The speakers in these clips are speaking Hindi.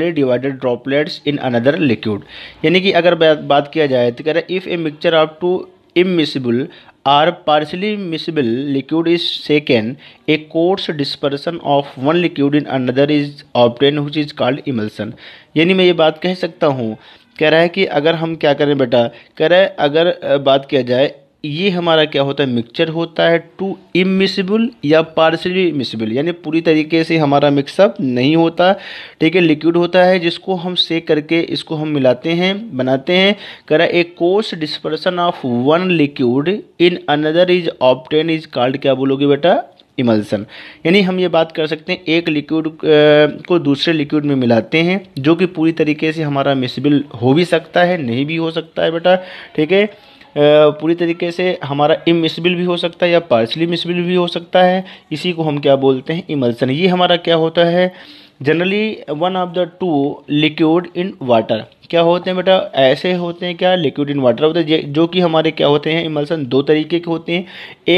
divided droplets in another liquid यानी कि अगर बात किया जाए तो कह रहे if a mixture of two immiscible or partially miscible liquid is second a coarse dispersion of one liquid in another is obtained which is called emulsion यानी मैं ये बात कह सकता हूँ कह रहा है कि अगर हम क्या करें बेटा कह रहे अगर बात किया जाए ये हमारा क्या होता है मिक्सचर होता है टू इमिसिबल या पार्शली मिसिबल यानी पूरी तरीके से हमारा मिक्सअप नहीं होता ठीक है लिक्विड होता है जिसको हम सेक करके इसको हम मिलाते हैं बनाते हैं करा a coarse dispersion of one liquid in another is obtained is called क्या बोलोगे बेटा इमल्सन यानी हम ये बात कर सकते हैं एक लिक्विड को दूसरे लिक्विड में मिलाते हैं जो कि पूरी तरीके से हमारा मिसबिल हो भी सकता है नहीं भी हो सकता है बेटा ठीक है पूरी तरीके से हमारा इमिसबिल भी हो सकता है या पार्सली मिसबिल भी हो सकता है इसी को हम क्या बोलते हैं इमल्सन ये हमारा क्या होता है generally one of the two liquid in water क्या होते हैं बेटा ऐसे होते हैं क्या लिक्विड इन वाटर होते हैं जो कि हमारे क्या होते हैं इमल्सन दो तरीके के होते हैं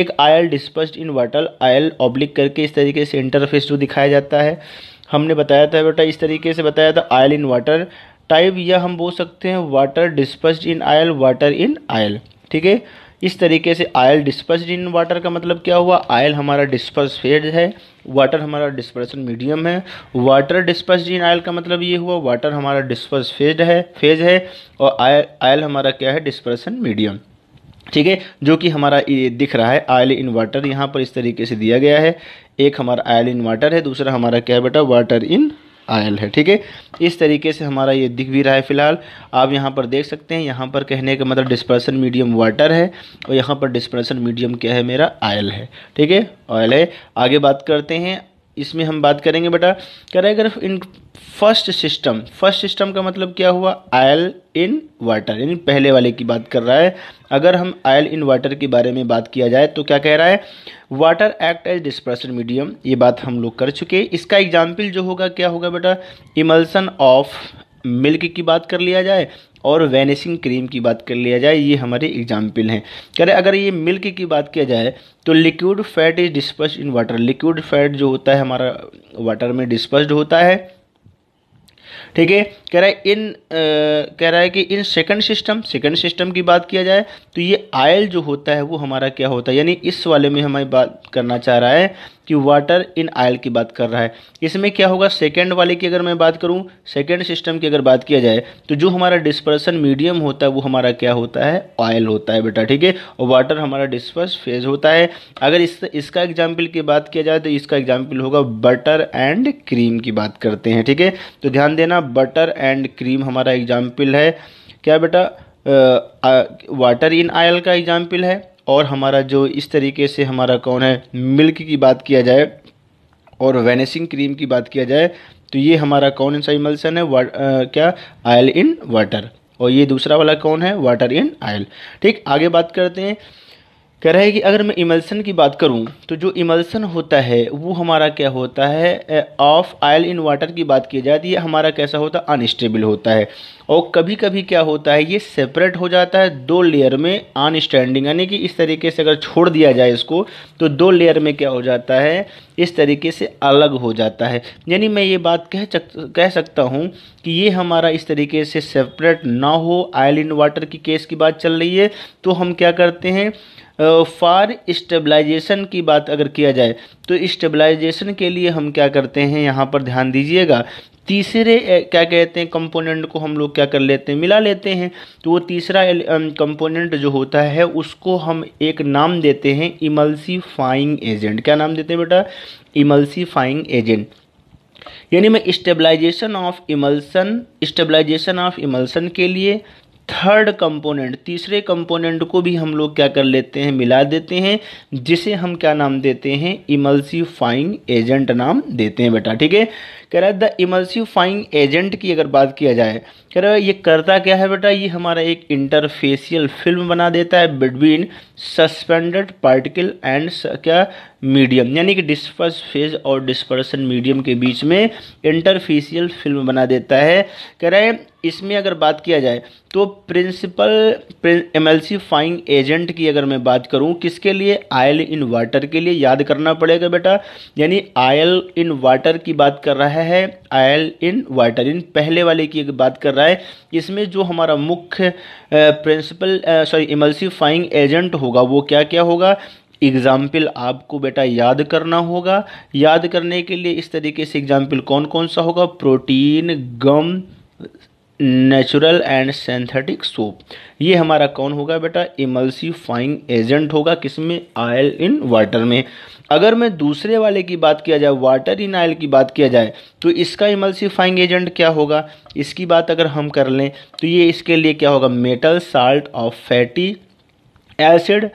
एक oil dispersed in water oil ऑब्लिक करके इस तरीके से इंटरफेस जो दिखाया जाता है हमने बताया था बेटा इस तरीके से बताया था आयल इन वाटर टाइप या हम बोल सकते हैं water disperse in oil water in oil ठीक है इस तरीके से आयल डिस्पर्स इन वाटर का मतलब क्या हुआ आयल हमारा डिस्पर्स फेड है वाटर हमारा डिस्पर्सन मीडियम है वाटर डिस्पर्स इन आयल का मतलब ये हुआ वाटर हमारा डिस्पर्स फेज है फेज है और आयल आयल हमारा क्या है डिस्पर्सन मीडियम ठीक है जो कि हमारा ये दिख रहा है आयल इन वाटर यहाँ पर इस तरीके से दिया गया है एक हमारा आयल इन वाटर है दूसरा हमारा क्या है बेटा वाटर इन आयल है ठीक है इस तरीके से हमारा ये दिख भी रहा है फिलहाल आप यहाँ पर देख सकते हैं यहाँ पर कहने का मतलब डिस्पर्सन मीडियम वाटर है और यहाँ पर डिस्पर्सन मीडियम क्या है मेरा आयल है ठीक है ऑयल है आगे बात करते हैं इसमें हम बात करेंगे बेटा कह रहे अगर in first system first system का मतलब क्या हुआ आयल इन वाटर यानी पहले वाले की बात कर रहा है अगर हम आयल इन वाटर के बारे में बात किया जाए तो क्या कह रहा है water act as dispersion medium ये बात हम लोग कर चुके इसका एग्जाम्पल जो होगा क्या होगा बेटा इमल्सन ऑफ मिल्क की बात कर लिया जाए और वैनिशिंग क्रीम की बात कर लिया जाए ये हमारे एग्जाम्पल हैं कह रहे अगर ये मिल्क की बात किया जाए तो liquid fat is disperse in water liquid fat जो होता है हमारा वाटर में डिस्पर्स्ड होता है ठीक है कह रहा है इन आ, कह रहा है कि in second system second system की बात किया जाए तो ये आयल जो होता है वो हमारा क्या होता है यानी इस वाले में हमें बात करना चाह रहा है कि वाटर इन आयल की बात कर रहा है इसमें क्या होगा सेकेंड वाले की अगर मैं बात करूँ सेकेंड सिस्टम की अगर बात किया जाए तो जो हमारा डिस्पर्सन मीडियम होता है वो हमारा क्या होता है ऑयल होता है बेटा ठीक है और वाटर हमारा डिस्पर्स फेज होता है अगर इस इसका एग्जाम्पल की बात किया जाए तो इसका एग्जाम्पल होगा बटर एंड क्रीम की बात करते हैं ठीक है तो ध्यान देना बटर एंड क्रीम हमारा एग्जाम्पल है क्या बेटा वाटर इन आयल का एग्जाम्पल है और हमारा जो इस तरीके से हमारा कौन है मिल्क की बात किया जाए और वेनेसिंग क्रीम की बात किया जाए तो ये हमारा कौन सा इमल्सन है आ, क्या आयल इन वाटर और ये दूसरा वाला कौन है वाटर इन आयल ठीक आगे बात करते हैं कह रहा है कि अगर मैं इमल्सन की बात करूं तो जो इमल्सन होता है वो हमारा क्या होता है ऑफ आयल इन वाटर की बात की जाए तो ये हमारा कैसा होता है अनस्टेबल होता है और कभी कभी क्या होता है ये सेपरेट हो जाता है दो लेयर में आन स्टैंडिंग यानी कि इस तरीके से अगर छोड़ दिया जाए इसको तो दो लेयर में क्या हो जाता है इस तरीके से अलग हो जाता है यानी मैं ये बात कह चक, कह सकता हूँ कि ये हमारा इस तरीके से सेपरेट ना हो आयल इन वाटर की केस की बात चल रही है तो हम क्या करते हैं फॉर uh, स्टेबलाइजेशन की बात अगर किया जाए तो स्टेबलाइजेशन के लिए हम क्या करते हैं यहाँ पर ध्यान दीजिएगा तीसरे क्या कहते हैं कंपोनेंट को हम लोग क्या कर लेते हैं मिला लेते हैं तो वो तीसरा कंपोनेंट जो होता है उसको हम एक नाम देते हैं इमल्सीफाइंग एजेंट क्या नाम देते हैं बेटा इमल्सीफाइंग एजेंट यानी मैं stabilization of emulsion stabilization of emulsion के लिए थर्ड कंपोनेंट तीसरे कंपोनेंट को भी हम लोग क्या कर लेते हैं मिला देते हैं जिसे हम क्या नाम देते हैं इमल्सिफाइंग एजेंट नाम देते हैं बेटा ठीक है कह रहा है द इमल्सिफाइंग एजेंट की अगर बात किया जाए कह रहा है ये करता क्या है बेटा ये हमारा एक इंटरफेशियल फिल्म बना देता है बिटवीन सस्पेंडेड पार्टिकल एंड क्या मीडियम यानी कि डिस्पर्स फेज और डिस्पर्सन मीडियम के बीच में इंटरफेसियल फिल्म बना देता है कह रहा है इसमें अगर बात किया जाए तो प्रिंसिपल एमएलसी फाइंग एजेंट की अगर मैं बात करूं किसके लिए आयल इन वाटर के लिए याद करना पड़ेगा बेटा यानी आयल इन वाटर की बात कर रहा है आयल इन वाटर इन पहले वाले की बात कर रहा है इसमें जो हमारा मुख्य principal sorry emulsifying agent होगा वो क्या क्या होगा एग्ज़ाम्पल आपको बेटा याद करना होगा याद करने के लिए इस तरीके से एग्ज़ाम्पल कौन कौन सा होगा protein gum natural and synthetic soap ये हमारा कौन होगा बेटा इमल्सीफाइंग एजेंट होगा किसमें आयल इन वाटर में अगर मैं दूसरे वाले की बात किया जाए वाटर इन आयल की बात किया जाए तो इसका इमल्सीफाइंग एजेंट क्या होगा इसकी बात अगर हम कर लें तो ये इसके लिए क्या होगा मेटल साल्ट और fatty acid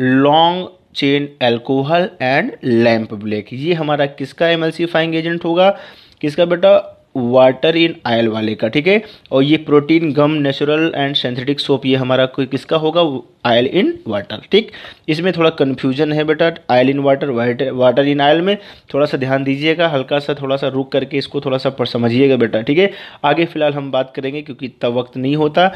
long chain alcohol and lamp black ये हमारा किसका एमल्सीफाइंग एजेंट होगा किसका बेटा वाटर इन आयल वाले का ठीक है और ये protein gum natural and synthetic soap ये हमारा कोई किसका होगा आयल इन वाटर ठीक इसमें थोड़ा कन्फ्यूजन है बेटा oil in water water in oil में थोड़ा सा ध्यान दीजिएगा हल्का सा थोड़ा सा रुक करके इसको थोड़ा सा पर समझिएगा बेटा ठीक है आगे फिलहाल हम बात करेंगे क्योंकि इतना वक्त नहीं होता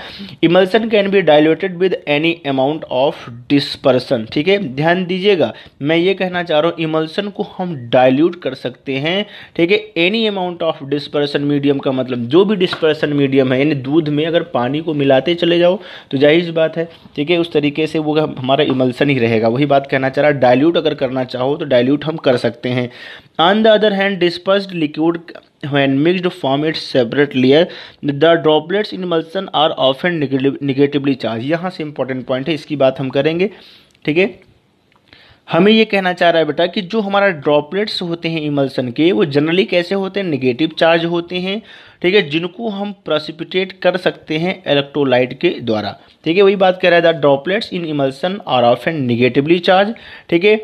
emulsion can be diluted with any amount of dispersion ठीक है ध्यान दीजिएगा मैं ये कहना चाह रहा हूँ इमल्सन को हम डायल्यूट कर सकते हैं ठीक है any amount of dispersion medium का मतलब जो भी डिस्पर्सन मीडियम है यानी दूध में अगर पानी को मिलाते चले जाओ तो जाहिर बात है ठीक है उस तरीके से वो हमारा इमल्सन ही रहेगा वही बात कहना चाह रहा डाइल्यूट अगर करना चाहो तो डाइल्यूट हम कर सकते हैं on the other hand dispersed liquid when mixed form its separate layer the droplets in emulsion are often negatively charge यहाँ से इंपॉर्टेंट पॉइंट है इसकी बात हम करेंगे ठीक है हमें ये कहना चाह रहा है बेटा कि जो हमारा ड्रॉपलेट्स होते हैं इमल्सन के वो जनरली कैसे होते हैं निगेटिव चार्ज होते हैं ठीक है जिनको हम प्रसिपिटेट कर सकते हैं इलेक्ट्रोलाइट के द्वारा ठीक है वही बात कह रहा है ड्रॉपलेट्स इन इमल्सन आर ऑफ एंड निगेटिवली चार्ज ठीक है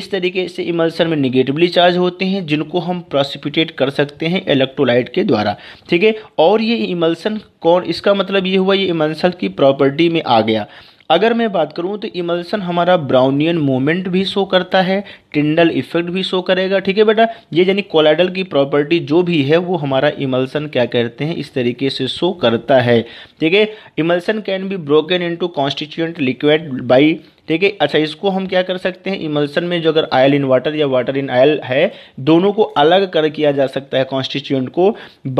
इस तरीके से इमल्सन में निगेटिवली चार्ज होते हैं जिनको हम प्रसिपिटेट कर सकते हैं इलेक्ट्रोलाइट के द्वारा ठीक है और ये इमल्सन कौन इसका मतलब ये हुआ ये इमल्सन की प्रॉपर्टी में आ गया अगर मैं बात करूँ तो इमल्सन हमारा ब्राउनियन मोमेंट भी शो करता है टिंडल इफेक्ट भी शो करेगा ठीक है बेटा ये यानी कोलाइडल की प्रॉपर्टी जो भी है वो हमारा इमल्सन क्या कहते हैं इस तरीके से शो करता है ठीक है emulsion can be broken into constituent liquid by ठीक है अच्छा इसको हम क्या कर सकते हैं इमल्सन में जो अगर आयल इन वाटर या वाटर इन आयल है दोनों को अलग कर किया जा सकता है कॉन्स्टिट्यूंट को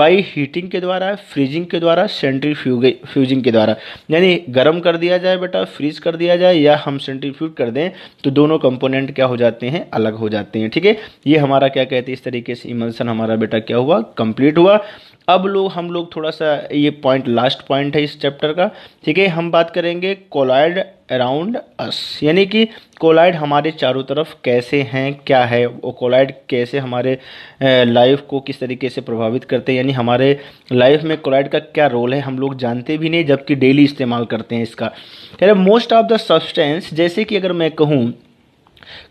बाई हीटिंग के द्वारा फ्रीजिंग के द्वारा सेंट्री फ्यूजिंग के द्वारा यानी गर्म कर दिया जाए बेटा फ्रीज कर दिया जाए या हम सेंट्री कर दें तो दोनों कंपोनेंट क्या हो जाते हैं अलग हो जाते हैं ठीक है ये हमारा क्या कहते हैं इस तरीके से इमल्सन हमारा बेटा क्या हुआ कंप्लीट हुआ अब लोग हम लोग थोड़ा सा ये पॉइंट लास्ट पॉइंट है इस चैप्टर का ठीक है हम बात करेंगे कोलाइड अराउंड अस यानी कि कोलाइड हमारे चारों तरफ कैसे हैं क्या है वो कोलाइड कैसे हमारे लाइफ को किस तरीके से प्रभावित करते हैं यानी हमारे लाइफ में कोलाइड का क्या रोल है हम लोग जानते भी नहीं जबकि डेली इस्तेमाल करते हैं इसका कह रहे मोस्ट ऑफ द सब्सटेंस जैसे कि अगर मैं कहूँ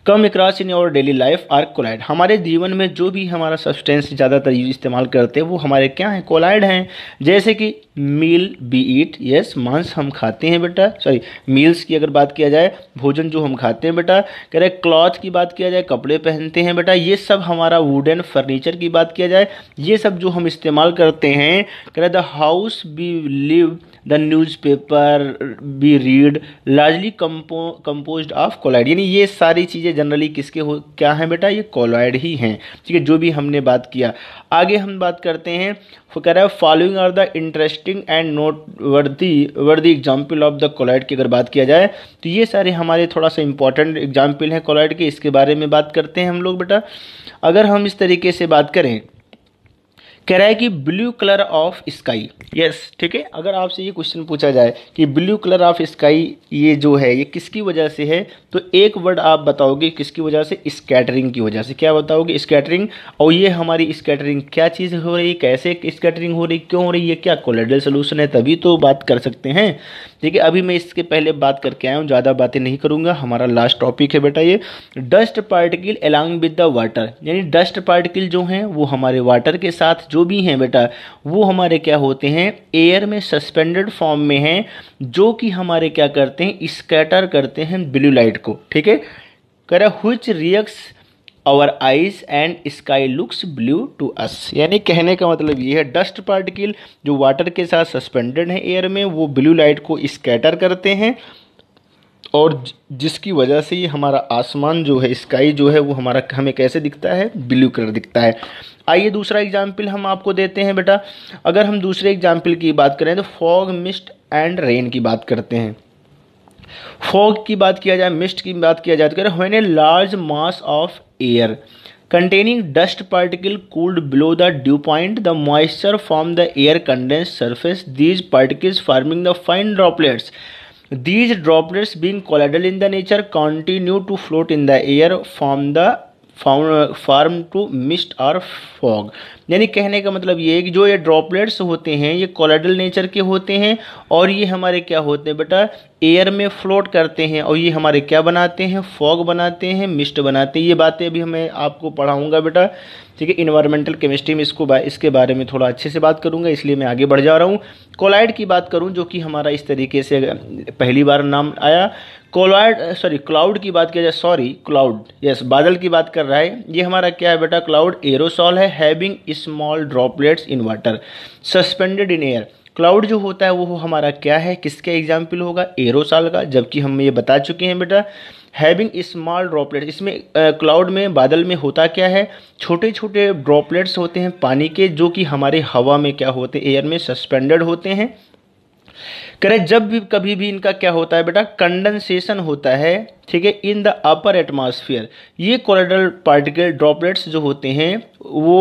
कम इकराज इन और डेली लाइफ आर कोलाइड हमारे जीवन में जो भी हमारा सब्सटेंस ज़्यादातर इस्तेमाल करते हैं वो हमारे क्या हैं कोलाइड हैं जैसे कि मील बी ईट यस मांस हम खाते हैं बेटा सॉरी मील्स की अगर बात किया जाए भोजन जो हम खाते हैं बेटा कह रहे क्लॉथ की बात किया जाए कपड़े पहनते हैं बेटा ये सब हमारा वुडन फर्नीचर की बात किया जाए ये सब जो हम इस्तेमाल करते हैं कह रहे the house be live the newspaper be read largely composed of colloid यानी ये सारी चीज़ें जनरली किसके हो क्या हैं बेटा ये कोलाइड ही हैं ठीक है जो भी हमने बात किया आगे हम बात करते हैं कह रहा है following are the interesting and note worthy worthy example of the collide की अगर बात किया जाए तो ये सारे हमारे थोड़ा सा इंपॉर्टेंट एग्जाम्पल हैं कोलाइड के इसके बारे में बात करते हैं हम लोग बेटा अगर हम इस तरीके से बात करें कह रहा है कि blue colour of sky yes ठीक है अगर आपसे ये क्वेश्चन पूछा जाए कि ब्लू कलर ऑफ स्काई ये जो है ये किसकी वजह से है तो एक वर्ड आप बताओगे किसकी वजह से स्कैटरिंग की वजह से क्या बताओगे स्कैटरिंग और ये हमारी स्कैटरिंग क्या चीज़ हो रही है कैसे स्कैटरिंग हो रही क्यों हो रही है क्या कोलेडल सोल्यूशन है तभी तो बात कर सकते हैं देखिए अभी मैं इसके पहले बात करके आया हूँ ज़्यादा बातें नहीं करूँगा हमारा लास्ट टॉपिक है बेटा ये dust particle along with the water यानी डस्ट पार्टिकल जो हैं वो हमारे वाटर के साथ जो भी हैं बेटा वो हमारे क्या होते हैं एयर में सस्पेंडेड फॉर्म में हैं जो कि हमारे क्या करते हैं स्कैटर करते हैं ब्लू लाइट को ठीक है कह रहा which reacts our eyes and sky looks blue to us यानी कहने का मतलब ये है डस्ट पार्टिकल जो वाटर के साथ सस्पेंडेड है एयर में वो ब्लू लाइट को स्कैटर करते हैं और जिसकी वजह से ही हमारा आसमान जो है स्काई जो है वो हमारा हमें कैसे दिखता है ब्लू कलर दिखता है आइए दूसरा एग्जाम्पल हम आपको देते हैं बेटा अगर हम दूसरे एग्जाम्पल की बात करें तो फॉग मिस्ट एंड रेन की बात करते हैं फॉग की बात किया जाए मिस्ट की बात किया जाए तो कह रहे हैं large mass of air containing dust particle cooled below the dew point the moisture from the air condensed surface these particles forming the fine droplets these droplets being colloidal in the nature continue to float in the air from the form to mist और फॉग यानी कहने का मतलब ये है कि जो ये ड्रॉपलेट्स होते हैं ये कॉलेडल नेचर के होते हैं और ये हमारे क्या होते हैं बेटा एयर में फ्लोट करते हैं और ये हमारे क्या बनाते हैं फॉग बनाते हैं मिस्ट बनाते हैं ये बातें अभी हमें आपको पढ़ाऊँगा बेटा ठीक है इन्वायरमेंटल केमिस्ट्री में इसको बा, इसके बारे में थोड़ा अच्छे से बात करूँगा इसलिए मैं आगे बढ़ जा रहा हूँ कोलाइड की बात करूँ जो कि हमारा इस तरीके से पहली बार नाम आया कोलाइड सॉरी क्लाउड की बात किया जाए सॉरी क्लाउड यस बादल की बात कर रहा है ये हमारा क्या है बेटा क्लाउड एरोसॉल है having small droplets in water suspended in air cloud जो होता है वो हमारा क्या है किसका एग्जाम्पल होगा एरोसॉल का जबकि हम ये बता चुके हैं बेटा हैविंग स्मॉल ड्रॉपलेट इसमें क्लाउड uh, में बादल में होता क्या है छोटे छोटे ड्रॉपलेट्स होते हैं पानी के जो कि हमारे हवा में क्या होते हैं एयर में सस्पेंडेड होते हैं कह रहे जब भी कभी भी इनका क्या होता है बेटा कंडेंसेशन होता है ठीक है इन द अपर एटमॉस्फेयर ये कोलाइडल पार्टिकल ड्रॉपलेट्स जो होते हैं वो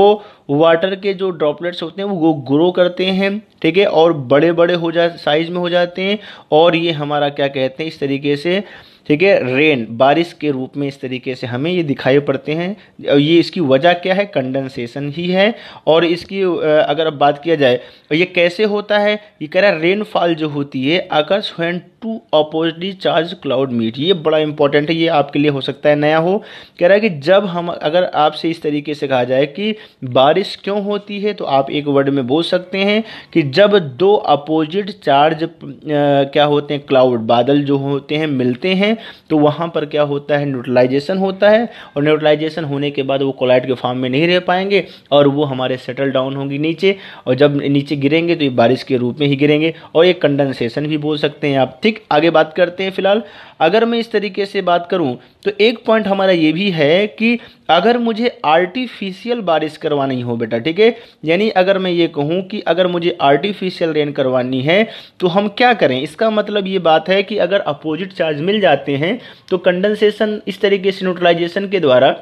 वाटर के जो ड्रॉपलेट्स होते हैं वो ग्रो करते हैं ठीक है और बड़े बड़े हो जा साइज में हो जाते हैं और ये हमारा क्या कहते हैं इस तरीके से ठीक है रेन बारिश के रूप में इस तरीके से हमें ये दिखाई पड़ते हैं ये इसकी वजह क्या है कंडेंसेशन ही है और इसकी अगर अब बात किया जाए तो ये कैसे होता है ये कह रहा है रेनफॉल जो होती है अगर स्वयं two oppositely charge cloud meet ये बड़ा इंपॉर्टेंट है ये आपके लिए हो सकता है नया हो कह रहा है कि जब हम अगर आपसे इस तरीके से कहा जाए कि बारिश क्यों होती है तो आप एक वर्ड में बोल सकते हैं कि जब दो अपोजिट चार्ज क्या होते हैं क्लाउड बादल जो होते हैं मिलते हैं तो वहाँ पर क्या होता है न्यूट्रलाइजेशन होता है और न्यूट्रलाइजेशन होने के बाद वो कोलाइट के फॉर्म में नहीं रह पाएंगे और वो हमारे सेटल डाउन होंगी नीचे और जब नीचे गिरेंगे तो ये बारिश के रूप में ही गिरेंगे और एक कंडेंसेशन भी बोल सकते हैं आप ठीक आगे बात करते हैं फिलहाल अगर मैं इस तरीके से बात करूं तो एक पॉइंट हमारा ये भी है कि अगर मुझे आर्टिफिशियल बारिश करवानी हो बेटा ठीक है यानी अगर मैं ये कहूं कि अगर मुझे आर्टिफिशियल रेन करवानी है तो हम क्या करें इसका मतलब ये बात है कि अगर अपोजिट चार्ज मिल जाते हैं तो कंडेंसेशन इस तरीके से न्यूट्रलाइजेशन के द्वारा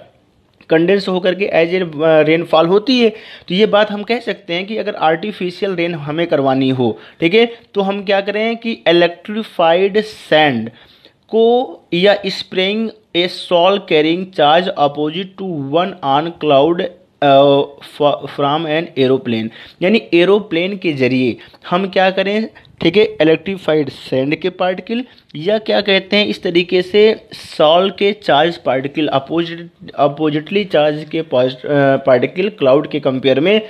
कंडेंस होकर के एज ए रेनफॉल होती है तो ये बात हम कह सकते हैं कि अगर आर्टिफिशियल रेन हमें करवानी हो ठीक है तो हम क्या करें कि इलेक्ट्रिफाइड सैंड को या spraying a sol carrying charge opposite to one on cloud from an aeroplane यानी एरोप्लेन के जरिए हम क्या करें ठीक है इलेक्ट्रीफाइड सेंड के पार्टिकल या क्या कहते हैं इस तरीके से सॉल के charge particle opposite oppositely charge के पार्टिकल क्लाउड के कंपेयर में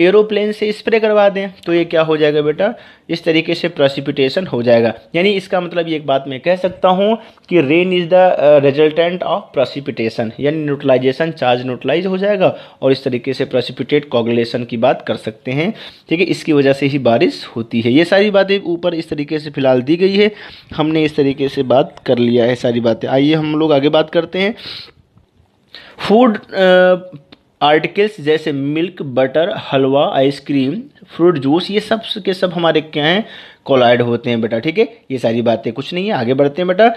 एरोप्लेन से स्प्रे करवा दें तो ये क्या हो जाएगा बेटा इस तरीके से प्रोसिपिटेशन हो जाएगा यानी इसका मतलब एक बात मैं कह सकता हूँ कि rain is the resultant of precipitation यानी न्यूट्रलाइजेशन चार्ज न्यूट्रलाइज हो जाएगा और इस तरीके से प्रोसिपिटेट कॉगलेशन की बात कर सकते हैं ठीक है इसकी वजह से ही बारिश होती है ये सारी बातें सिर्फ ऊपर इस तरीके से फिलहाल दी गई है हमने इस तरीके से बात कर लिया है सारी बातें आइए हम लोग आगे बात करते हैं फूड आर्टिकल्स जैसे milk butter halwa ice cream fruit juice ये सब के सब हमारे क्या हैं कोलाइड होते हैं बेटा ठीक है ये सारी बातें कुछ नहीं है आगे बढ़ते हैं बेटा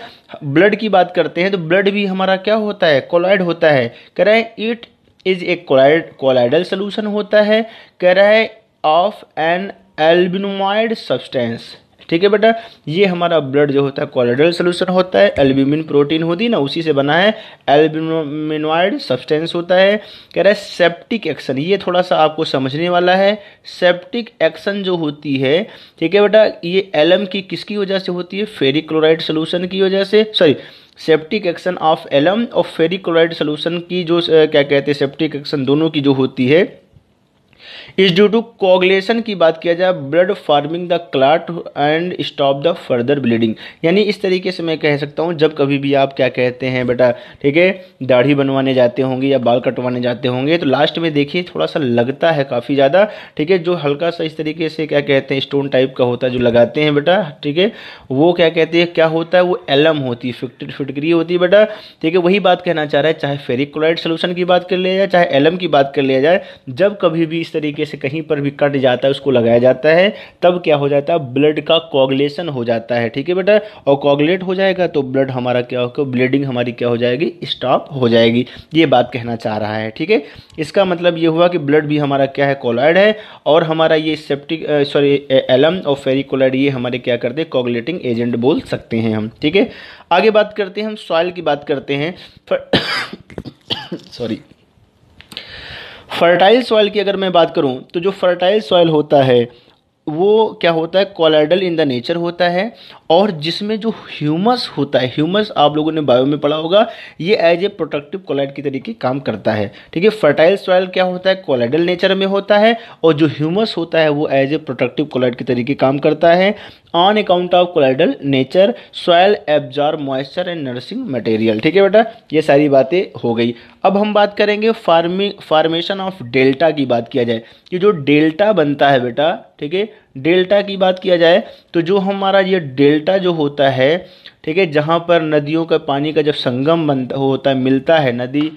ब्लड की बात करते हैं तो ब्लड भी हमारा क्या होता है कोलाइड होता है कह रहा है it is a colloid colloidal solution होता है कह रहा है ऑफ एन एल्बिनोमाइड सब्सटेंस ठीक है बेटा ये हमारा ब्लड जो होता है कोलेड्रल सोल्यूशन होता है एल्बिमिन प्रोटीन होती ना उसी से बना है एल्बिनोमिनोइड सब्सटेंस होता है कह रहा है सेप्टिक एक्शन ये थोड़ा सा आपको समझने वाला है सेप्टिक एक्शन जो होती है ठीक है बेटा ये एलम की किसकी वजह से होती है फेरी क्लोराइड सोल्यूशन की वजह से sorry septic action of alum और फेरी क्लोराइड सोल्यूशन की जो क्या कहते हैं सेप्टिक एक्शन दोनों की जो होती है इज ड्यू टू कोगलेशन की बात किया जाए blood forming the clot and stop the further bleeding यानी इस तरीके से मैं कह सकता हूँ जब कभी भी आप क्या कहते हैं बेटा ठीक है दाढ़ी बनवाने जाते होंगे या बाल कटवाने जाते होंगे तो लास्ट में देखिए थोड़ा सा लगता है काफ़ी ज़्यादा ठीक है जो हल्का सा इस तरीके से क्या कहते हैं स्टोन टाइप का होता है जो लगाते हैं बेटा ठीक है वो क्या कहते हैं क्या होता है वो एलम होती है फिटक्री होती है बेटा ठीक है वही बात कहना चाह रहा है चाहे फेरिक क्लोराइड सोल्यूशन की बात कर लिया जाए चाहे एलम की बात कर लिया जाए जब कभी भी इस तरीके तरीके से कहीं पर भी कट जाता है उसको लगाया जाता है तब क्या हो जाता है ब्लड का कॉगलेशन हो जाता है ठीक है बेटा और कॉगलेट हो जाएगा तो ब्लड हमारा क्या होगा ब्लीडिंग हमारी क्या हो जाएगी स्टॉप हो जाएगी ये बात कहना चाह रहा है ठीक है इसका मतलब ये हुआ कि ब्लड भी हमारा क्या है कोलाइड है और हमारा ये सेप्टिक सॉरी एलम और फेरिकोलाइड ये हमारे क्या करते हैं कॉगलेटिंग एजेंट बोल सकते हैं हम ठीक है आगे बात करते हैं हम सॉइल की बात करते हैं सॉरी फर्टाइल सॉइल की अगर मैं बात करूँ तो जो फर्टाइल सॉइल होता है वो क्या होता है कॉलाइडल इन द नेचर होता है और जिसमें जो ह्यूमस होता है ह्यूमस आप लोगों ने बायो में पढ़ा होगा ये एज ए प्रोटेक्टिव कॉलाइड की तरीके काम करता है ठीक है फर्टाइल सॉयल क्या होता है कॉलाइडल नेचर में होता है और जो ह्यूमस होता है वो एज ए प्रोटेक्टिव कॉलाइड के तरीके काम करता है on account of colloidal nature soil absorb moisture and nursing material ठीक है बेटा ये सारी बातें हो गई अब हम बात करेंगे फार्मिंग फार्मेशन ऑफ डेल्टा की बात किया जाए कि जो डेल्टा बनता है बेटा ठीक है डेल्टा की बात किया जाए तो जो हमारा ये डेल्टा जो होता है ठीक है जहाँ पर नदियों का पानी का जब संगम बनता होता है मिलता है नदी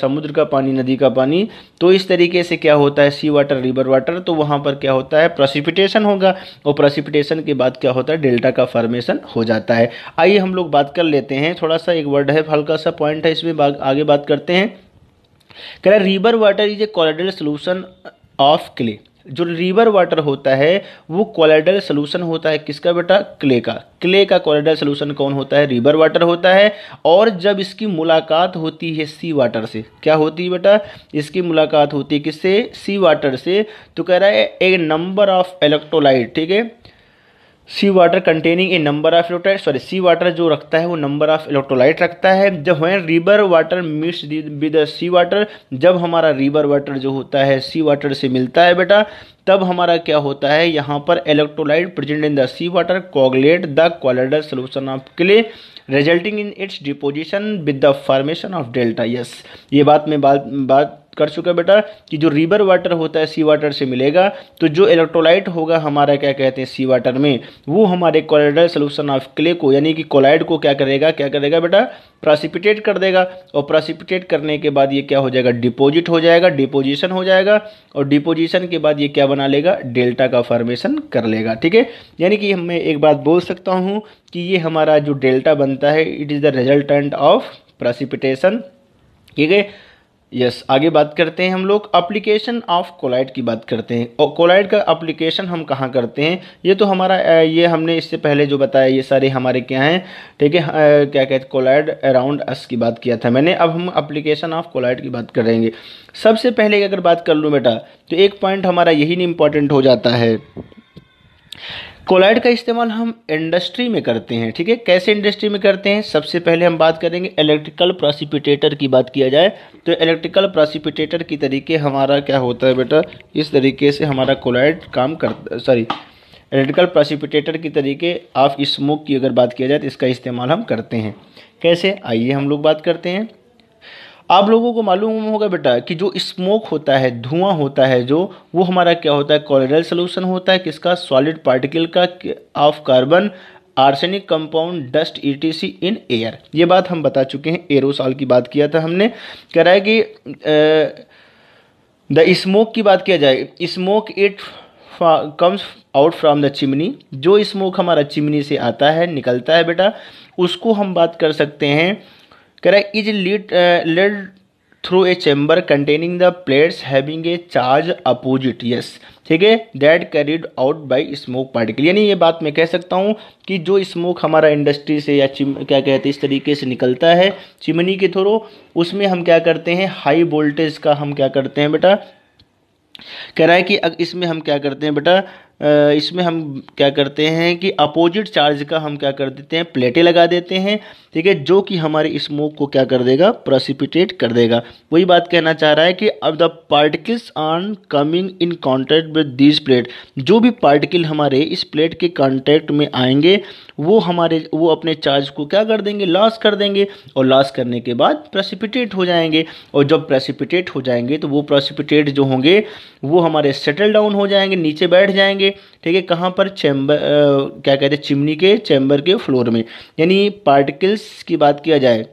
समुद्र का पानी नदी का पानी तो इस तरीके से क्या होता है सी वाटर रिवर वाटर तो वहाँ पर क्या होता है प्रसिपिटेशन होगा और प्रसिपिटेशन के बाद क्या होता है डेल्टा का फॉर्मेशन हो जाता है आइए हम लोग बात कर लेते हैं थोड़ा सा एक वर्ड है हल्का सा पॉइंट है इसमें आगे बात करते हैं कह रहा है river water is a colloidal solution of clay जो रिवर वाटर होता है वो कोलाइडल सोल्यूशन होता है किसका बेटा क्ले का क्ले का कोलाइडल सोल्यूशन कौन होता है रिवर वाटर होता है और जब इसकी मुलाकात होती है सी वाटर से क्या होती है बेटा इसकी मुलाकात होती है किससे सी वाटर से तो कह रहा है ए नंबर ऑफ इलेक्ट्रोलाइट ठीक है sea water containing a number of electrolyte sorry sea water जो रखता है वो नंबर ऑफ इलेक्ट्रोलाइट रखता है जब when river water mix with sea water जब हमारा रिवर वाटर जो होता है सी वाटर से मिलता है बेटा तब हमारा क्या होता है यहाँ पर electrolyte present in the sea water coagulate the colloidal solution of clay resulting in its deposition with the formation of delta yes ये बात मैं बात बात कर चुका बेटा कि जो रिवर वाटर होता है सी वाटर से मिलेगा तो जो इलेक्ट्रोलाइट होगा हमारा क्या कहते हैं सी वाटर में वो हमारे कोलाइडल सोल्यूशन ऑफ क्ले को यानी कि कोलाइड को क्या करेगा क्या करेगा बेटा प्रोसिपिटेट कर देगा और प्रासिपिटेट करने के बाद ये क्या हो जाएगा डिपोजिट हो जाएगा डिपोजिशन हो जाएगा और डिपोजिशन के बाद ये क्या बना लेगा डेल्टा का फॉर्मेशन कर लेगा ठीक है यानी कि मैं एक बात बोल सकता हूँ कि ये हमारा जो डेल्टा बन मिलता है it is the resultant of precipitation ठीक है यस आगे बात करते हैं हम लोग अप्लीकेशन ऑफ कोलाइड की बात करते हैं और कोलाइड का अप्लीकेशन हम कहाँ करते हैं ये तो हमारा ये हमने इससे पहले जो बताया ये सारे हमारे क्या हैं ठीक है क्या कहते हैं कोलाइड अराउंड अस की बात किया था मैंने अब हम अप्लीकेशन ऑफ कोलाइड की बात करेंगे सबसे पहले अगर बात कर लूँ बेटा तो एक पॉइंट हमारा यही नहीं इम्पॉर्टेंट हो जाता है कोलाइड का इस्तेमाल हम इंडस्ट्री में करते हैं ठीक है कैसे इंडस्ट्री में करते हैं सबसे पहले हम बात करेंगे इलेक्ट्रिकल प्रोसिपिटेटर की बात किया जाए तो इलेक्ट्रिकल प्रोसिपिटेटर की तरीके हमारा क्या होता है बेटा इस तरीके से हमारा कोलाइड काम करता सॉरी इलेक्ट्रिकल प्रोसिपिटेटर की तरीके ऑफ स्मोक की अगर बात किया जाए तो इसका इस्तेमाल हम करते हैं कैसे आइए हम लोग बात करते हैं आप लोगों को मालूम होगा बेटा कि जो स्मोक होता है धुआं होता है जो वो हमारा क्या होता है कॉलोरल सोल्यूशन होता है किसका सॉलिड पार्टिकल का of carbon arsenic compound dust ETC in air ये बात हम बता चुके हैं एरोसॉल की बात किया था हमने कह रहा है कि द स्मोक की बात किया जाए smoke it comes out from the chimney जो स्मोक हमारा चिमनी से आता है निकलता है बेटा उसको हम बात कर सकते हैं रहा है is lead led through a chamber containing the plates having a charge opposite yes ठीक है that carried out by smoke particle यानी ये बात मैं कह सकता हूँ कि जो स्मोक हमारा इंडस्ट्री से या चिम क्या कहते हैं इस तरीके से निकलता है चिमनी के थ्रू उसमें हम क्या करते हैं हाई वोल्टेज का हम क्या करते हैं बेटा कह रहा है कि इसमें हम क्या करते हैं बेटा इसमें हम क्या करते हैं कि अपोजिट चार्ज का हम क्या कर देते हैं प्लेटें लगा देते हैं ठीक है जो कि हमारे स्मोक को क्या कर देगा प्रोसिपिटेट कर देगा वही बात कहना चाह रहा है कि अब the particles are coming in contact with this plate जो भी पार्टिकल हमारे इस प्लेट के कॉन्टैक्ट में आएंगे वो हमारे वो अपने चार्ज को क्या कर देंगे लॉस कर देंगे और लॉस करने के बाद प्रेसिपिटेट हो जाएंगे और जब प्रेसिपिटेट हो जाएंगे तो वो प्रोसिपिटेट जो होंगे वो हमारे सेटल डाउन हो जाएंगे नीचे बैठ जाएंगे ठीक है कहाँ पर चैम्बर क्या कहते हैं चिमनी के चैम्बर के फ्लोर में यानी पार्टिकल्स की बात किया जाए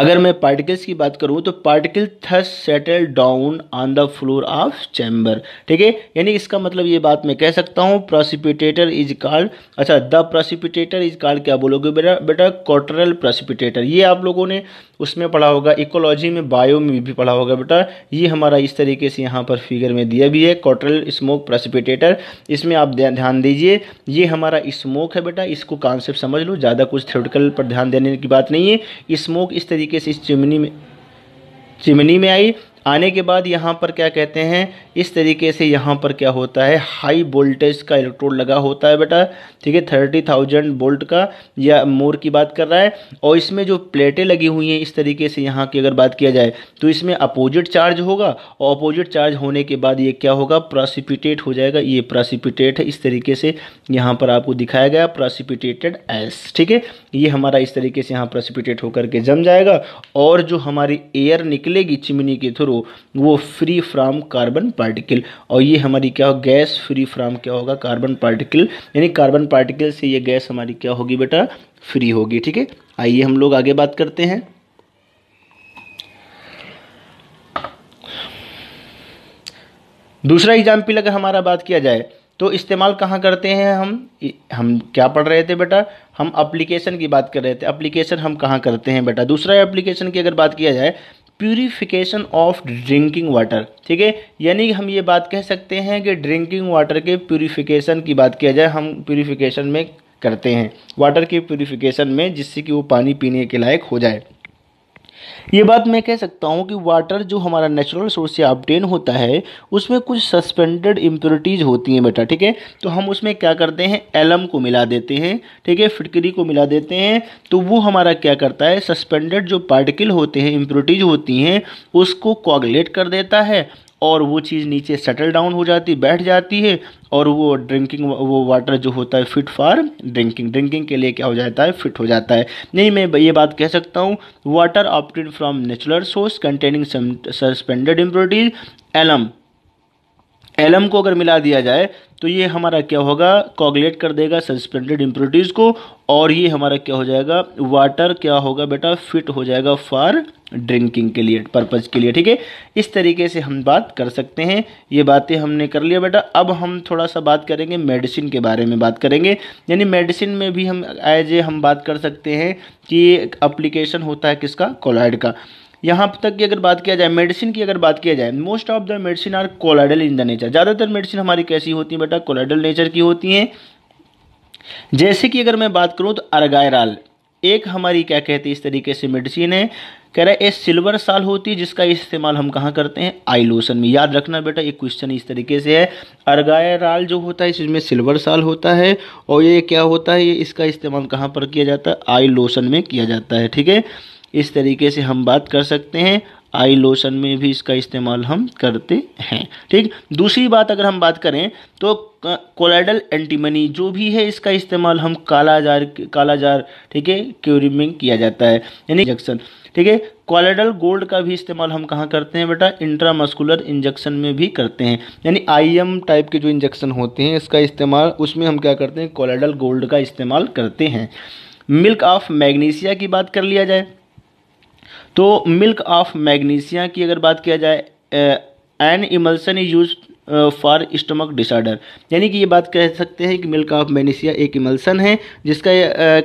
अगर मैं पार्टिकल्स की बात करूँ तो particle thus settle down on the floor of chamber ठीक है यानी इसका मतलब ये बात मैं कह सकता हूँ प्रोसिपिटेटर इज कॉल्ड अच्छा द प्रोसिपिटेटर इज कॉल्ड क्या बोलोगे बेटा बेटा कॉटरल प्रोसिपिटेटर ये आप लोगों ने उसमें पढ़ा होगा इकोलॉजी में बायो में भी पढ़ा होगा बेटा ये हमारा इस तरीके से यहाँ पर फिगर में दिया भी है कॉटरल स्मोक प्रोसिपिटेटर इसमें आप ध्यान दीजिए ये हमारा स्मोक है बेटा इसको कॉन्सेप्ट समझ लो ज़्यादा कुछ थ्योरेटिकल पर ध्यान देने की बात नहीं है स्मोक इस तरीके तरीके से इस चिमनी में चिमनी में आई आने के बाद यहाँ पर क्या कहते हैं इस तरीके से यहाँ पर क्या होता है हाई वोल्टेज का इलेक्ट्रोड लगा होता है बेटा ठीक है थर्टी थाउजेंड वोल्ट का या मोर की बात कर रहा है और इसमें जो प्लेटें लगी हुई हैं इस तरीके से यहाँ की अगर बात किया जाए तो इसमें अपोजिट चार्ज होगा और अपोजिट चार्ज होने के बाद ये क्या होगा प्रॉसिपिटेट हो जाएगा ये प्रोसिपिटेट है इस तरीके से यहाँ पर आपको दिखाया गया प्रोसिपिटेटेड एस ठीक है ये हमारा इस तरीके से यहाँ प्रॉसिपिटेट होकर के जम जाएगा और जो हमारी एयर निकलेगी चिमनी के थ्रू करो वो फ्री फ्राम कार्बन पार्टिकल और ये हमारी क्या हो गैस फ्री फ्राम क्या होगा कार्बन पार्टिकल यानी कार्बन पार्टिकल से ये गैस हमारी क्या होगी बेटा फ्री होगी ठीक है आइए हम लोग आगे बात करते हैं दूसरा एग्जाम्पल अगर हमारा बात किया जाए तो इस्तेमाल कहाँ करते हैं हम हम क्या पढ़ रहे थे बेटा हम एप्लीकेशन की बात कर रहे थे एप्लीकेशन हम कहाँ करते हैं बेटा दूसरा एप्लीकेशन की अगर बात किया जाए प्यूरिफिकेशन ऑफ ड्रिंकिंग वाटर ठीक है यानी हम ये बात कह सकते हैं कि ड्रिंकिंग वाटर के प्यूरिफिकेशन की बात किया जाए हम प्यूरिफिकेशन में करते हैं वाटर के प्यूरिफिकेशन में जिससे कि वो पानी पीने के लायक हो जाए ये बात मैं कह सकता हूँ कि वाटर जो हमारा नेचुरल सोर्स से ऑप्टेन होता है उसमें कुछ सस्पेंडेड इम्प्योरिटीज़ होती हैं बेटा ठीक है तो हम उसमें क्या करते हैं एलम को मिला देते हैं ठीक है फिटकरी को मिला देते हैं तो वो हमारा क्या करता है सस्पेंडेड जो पार्टिकल होते हैं इम्प्योरिटीज होती हैं उसको कॉगलेट कर देता है और वो चीज़ नीचे सेटल डाउन हो जाती बैठ जाती है और वो ड्रिंकिंग वो वाटर जो होता है फिट फॉर ड्रिंकिंग ड्रिंकिंग के लिए क्या हो जाता है फिट हो जाता है नहीं मैं ये बात कह सकता हूँ water obtained from natural source containing suspended impurities alum alum को अगर मिला दिया जाए तो ये हमारा क्या होगा कॉगलेट कर देगा सस्पेंडेड इम्प्रोटीज़ को और ये हमारा क्या हो जाएगा वाटर क्या होगा बेटा फिट हो जाएगा फॉर ड्रिंकिंग के लिए पर्पज़ के लिए ठीक है इस तरीके से हम बात कर सकते हैं ये बातें हमने कर लिया बेटा अब हम थोड़ा सा बात करेंगे मेडिसिन के बारे में बात करेंगे यानी मेडिसिन में भी हम एज ए हम बात कर सकते हैं कि अप्लीकेशन होता है किसका कोलाइड का यहाँ तक की अगर बात किया जाए मेडिसिन की अगर बात किया जाए most of the medicine are colloidal in the nature ज़्यादातर मेडिसिन हमारी कैसी होती है बेटा कोलाइडल नेचर की होती हैं जैसे कि अगर मैं बात करूँ तो अरगायराल एक हमारी क्या कहती है इस तरीके से मेडिसिन है कह रहा है ये सिल्वर साल होती है जिसका इस्तेमाल हम कहाँ करते हैं आई लोशन में याद रखना बेटा ये क्वेश्चन इस तरीके से है अरगायराल जो होता है इसमें सिल्वर साल होता है और ये क्या होता है ये इसका इस्तेमाल कहाँ पर किया जाता है आई लोशन में किया जाता है ठीक है इस तरीके से हम बात कर सकते हैं आई लोशन में भी इसका इस्तेमाल हम करते हैं ठीक दूसरी बात अगर हम बात करें तो कोलाइडल एंटीमनी जो भी है इसका इस्तेमाल हम कालाजार कालाजार ठीक है क्यूरिंग में किया जाता है यानी इंजेक्शन ठीक है कोलाइडल गोल्ड का भी इस्तेमाल हम कहाँ करते हैं बेटा इंट्रामस्कुलर इंजेक्शन में भी करते हैं यानी आईएम टाइप के जो इंजेक्शन होते हैं इसका इस्तेमाल उसमें हम क्या करते हैं कोलाइडल गोल्ड का इस्तेमाल करते हैं मिल्क ऑफ मैग्नीशिया की बात कर लिया जाए तो मिल्क ऑफ मैग्नीशिया की अगर बात किया जाए an emulsion is use for stomach disorder यानी कि ये बात कह सकते हैं कि मिल्क ऑफ मैनीसिया एक इमल्सन है जिसका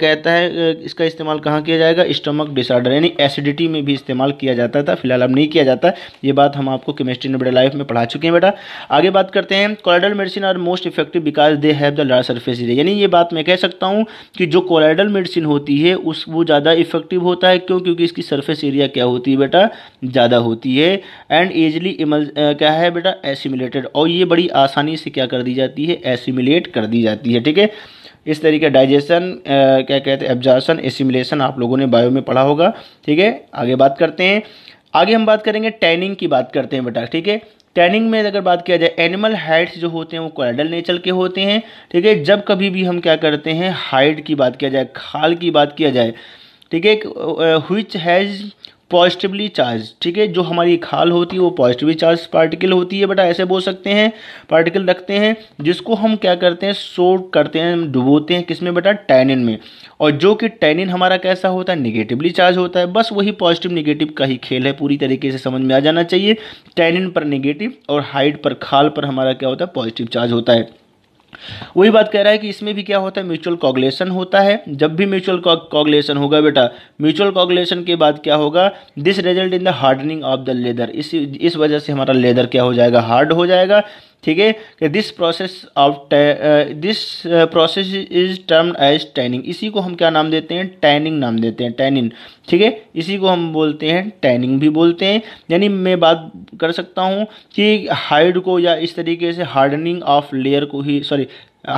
कहता है इसका इस्तेमाल कहाँ किया जाएगा स्टमक डिसऑर्डर यानी एसिडिटी में भी इस्तेमाल किया जाता था फिलहाल अब नहीं किया जाता ये बात हम आपको केमिस्ट्री ने बेटा लाइफ में पढ़ा चुके हैं बेटा आगे बात करते हैं colloidal medicine are most effective because they have the large surface area यानी ये बात मैं कह सकता हूँ कि जो कोलाइडल मेडिसिन होती है उस वो ज़्यादा इफेक्टिव होता है क्यों क्योंकि इसकी सर्फेस एरिया क्या होती है बेटा ज़्यादा होती है एंड एजली क्या है बेटा एसिमुलेटेड और ये बड़ी आसानी से क्या कर दी जाती है एसिमिलेट कर दी जाती है ठीक है इस तरीके डाइजेशन क्या कहते हैं एब्जॉर्सन एसिमिलेशन आप लोगों ने बायो में पढ़ा होगा ठीक है आगे बात करते हैं आगे हम बात करेंगे टैनिंग की बात करते हैं बेटा ठीक है टैनिंग में अगर बात किया जाए एनिमल हाइट्स जो होते हैं वो कोरडल नेचर के होते हैं ठीक है जब कभी भी हम क्या करते हैं हाइट की बात किया जाए खाल की बात किया जाए ठीक है विच हैज़ पॉजिटिवली चार्ज ठीक है जो हमारी खाल होती है वो पॉजिटिवली चार्ज पार्टिकल होती है बेटा ऐसे बोल सकते हैं पार्टिकल रखते हैं जिसको हम क्या करते हैं सोट करते हैं डुबोते हैं किसमें बेटा टैनिन में और जो कि टैनिन हमारा कैसा होता है निगेटिवली चार्ज होता है बस वही पॉजिटिव निगेटिव का ही खेल है पूरी तरीके से समझ में आ जाना चाहिए टैनिन पर निगेटिव और हाइट पर खाल पर हमारा क्या होता है पॉजिटिव चार्ज होता है वही बात कह रहा है कि इसमें भी क्या होता है म्यूचुअल कॉगलेशन होता है जब भी म्यूचुअल कॉगलेशन होगा बेटा म्यूचुअल कॉगलेशन के बाद क्या होगा this result in the hardening of the leather इस इस वजह से हमारा लेदर क्या हो जाएगा हार्ड हो जाएगा ठीक है कि this process of this process is term as tanning इसी को हम क्या नाम देते हैं टैनिंग नाम देते हैं टैनिन ठीक है इसी को हम बोलते हैं टैनिंग भी बोलते हैं यानी मैं बात कर सकता हूँ कि हाइड को या इस तरीके से हार्डनिंग ऑफ लेयर को ही सॉरी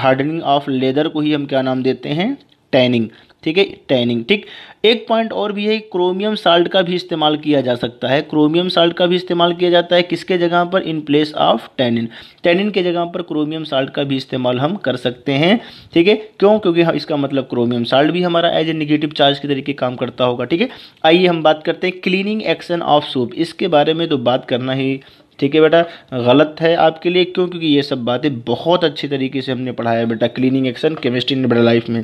हार्डनिंग ऑफ लेदर को ही हम क्या नाम देते हैं टैनिंग ठीक है टैनिंग ठीक एक पॉइंट और भी है क्रोमियम साल्ट का भी इस्तेमाल किया जा सकता है क्रोमियम साल्ट का भी इस्तेमाल किया जाता है किसके जगह पर in place of tannin tannin के जगह पर क्रोमियम साल्ट का भी इस्तेमाल हम कर सकते हैं ठीक है क्यों क्योंकि हाँ इसका मतलब क्रोमियम साल्ट भी हमारा एज ए निगेटिव चार्ज के तरीके काम करता होगा ठीक है आइए हम बात करते हैं क्लीनिंग एक्शन ऑफ सूप इसके बारे में तो बात करना ही ठीक है बेटा गलत है आपके लिए क्यों क्योंकि ये सब बातें बहुत अच्छे तरीके से हमने पढ़ाया बेटा क्लीनिंग एक्शन केमिस्ट्री ने बेटा लाइफ में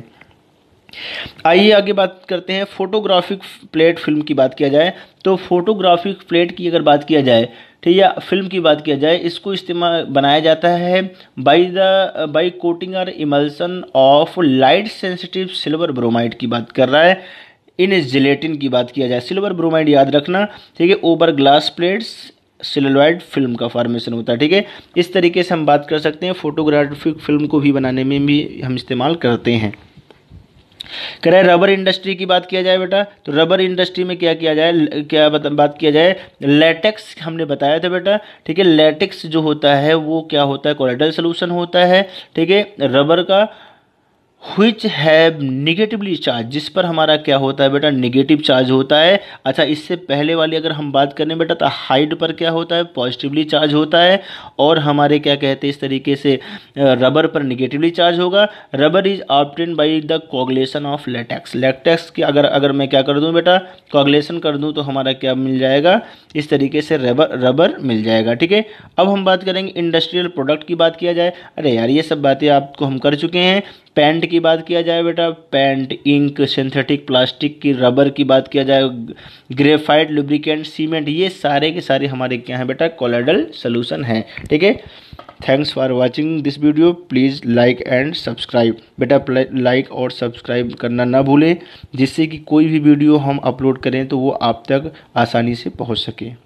आइए आगे बात करते हैं फोटोग्राफिक प्लेट फिल्म की बात किया जाए तो फोटोग्राफिक प्लेट की अगर बात किया जाए ठीक या फिल्म की बात किया जाए इसको इस्तेमाल बनाया जाता है बाई द बाई कोटिंग और emulsion of light sensitive silver bromide की बात कर रहा है इन जिलेटिन की बात किया जाए सिल्वर ब्रोमाइड याद रखना ठीक है over glass plates celluloid film का फॉर्मेशन होता है ठीक है इस तरीके से हम बात कर सकते हैं फोटोग्राफिक फिल्म को भी बनाने में भी हम इस्तेमाल करते हैं कह रहे रबर इंडस्ट्री की बात किया जाए बेटा तो रबर इंडस्ट्री में क्या किया जाए क्या बात किया जाए लेटेक्स हमने बताया था बेटा ठीक है लेटेक्स जो होता है वो क्या होता है कोलेटल सोल्यूशन होता है ठीक है रबर का विच हैव निगेटिवली चार्ज जिस पर हमारा क्या होता है बेटा निगेटिव चार्ज होता है अच्छा इससे पहले वाली अगर हम बात करें बेटा तो हाइट पर क्या होता है पॉजिटिवली चार्ज होता है और हमारे क्या कहते हैं इस तरीके से रबर पर निगेटिवली चार्ज होगा rubber is obtained by the coagulation of latex latex की अगर अगर मैं क्या कर दूँ बेटा कोगलेसन कर दूँ तो हमारा क्या मिल जाएगा इस तरीके से रबर रबर मिल जाएगा ठीक है अब हम बात करेंगे इंडस्ट्रियल प्रोडक्ट की बात किया जाए अरे यार ये सब बातें आपको हम कर चुके हैं पेंट की बात किया जाए बेटा पेंट इंक सिंथेटिक प्लास्टिक की रबर की बात किया जाए ग्रेफाइट लुब्रिकेंट सीमेंट ये सारे के सारे हमारे क्या हैं बेटा कोलेडल सोल्यूशन हैं ठीक है thanks for watching this video please like and subscribe बेटा लाइक और सब्सक्राइब करना ना भूलें जिससे कि कोई भी वीडियो हम अपलोड करें तो वो आप तक आसानी से पहुँच सके